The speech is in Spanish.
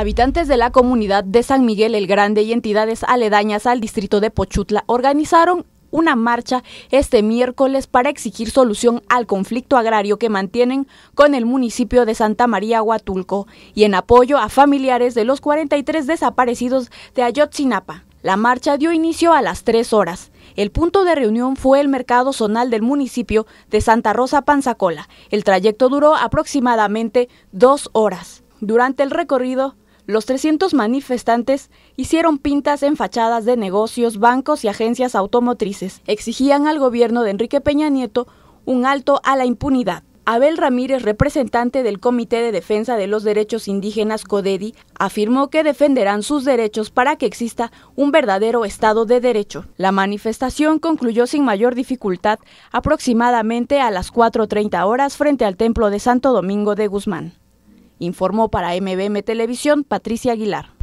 Habitantes de la comunidad de San Miguel el Grande y entidades aledañas al distrito de Pochutla organizaron una marcha este miércoles para exigir solución al conflicto agrario que mantienen con el municipio de Santa María Huatulco y en apoyo a familiares de los 43 desaparecidos de Ayotzinapa. La marcha dio inicio a las 3 horas. El punto de reunión fue el mercado zonal del municipio de Santa Rosa Panzacola. El trayecto duró aproximadamente dos horas. Durante el recorrido, los 300 manifestantes hicieron pintas en fachadas de negocios, bancos y agencias automotrices. Exigían al gobierno de Enrique Peña Nieto un alto a la impunidad. Abel Ramírez, representante del Comité de Defensa de los Derechos Indígenas CODEDI, afirmó que defenderán sus derechos para que exista un verdadero Estado de Derecho. La manifestación concluyó sin mayor dificultad aproximadamente a las 4.30 horas frente al Templo de Santo Domingo de Guzmán. Informó para MBM Televisión Patricia Aguilar.